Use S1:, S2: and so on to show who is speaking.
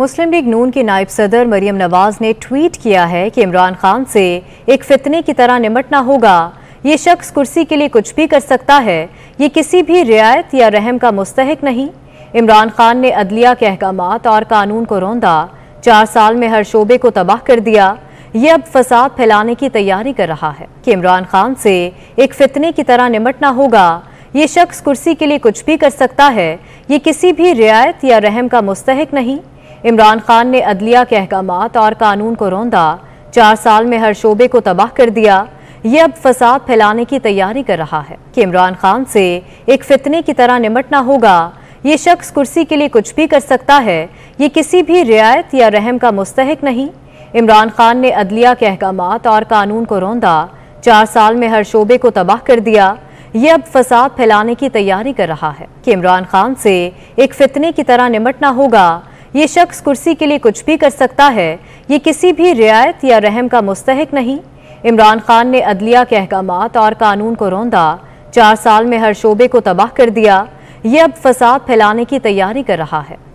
S1: मुस्लिम league नून के नायब सदर मरियम नवाज ने ट्वीट किया है कि इमरान खान से एक फितने की तरह निमटना होगा ये शख्स कुर्सी के लिए कुछ भी कर सकता है ये किसी भी रियायत या रहम का मुस्तक नहीं इमरान खान ने अदलिया के अहकाम और कानून को रौंदा चार साल में हर शोबे को तबाह कर दिया ये अब फसाद फैलाने की तैयारी कर रहा है कि इमरान खान से एक फितने की तरह निमटना होगा ये शख्स कुर्सी के लिए कुछ भी कर सकता है ये किसी भी रियायत या रहम का मुस्तक नहीं इमरान खान ने अदलिया के अहकाम और कानून को रौंदा चार साल में हर शोबे को तबाह कर दिया ये अब फसाद फैलाने की तैयारी कर रहा है कि इमरान खान से एक फितने की तरह निमटना होगा ये शख्स कुर्सी के लिए कुछ भी कर सकता है ये किसी भी रियायत या रहम का मुस्तक नहीं इमरान खान ने अदलिया के अहकाम और कानून को रौंदा चार साल में हर शोबे को तबाह कर दिया ये अब फसाद फैलाने की तैयारी कर रहा है कि इमरान खान से एक फितने की तरह निमटना होगा ये शख्स कुर्सी के लिए कुछ भी कर सकता है ये किसी भी रियायत या रहम का मुस्तक नहीं इमरान खान ने अदलिया के अहकाम और कानून को रौंदा चार साल में हर शोबे को तबाह कर दिया ये अब फसाद फैलाने की तैयारी कर रहा है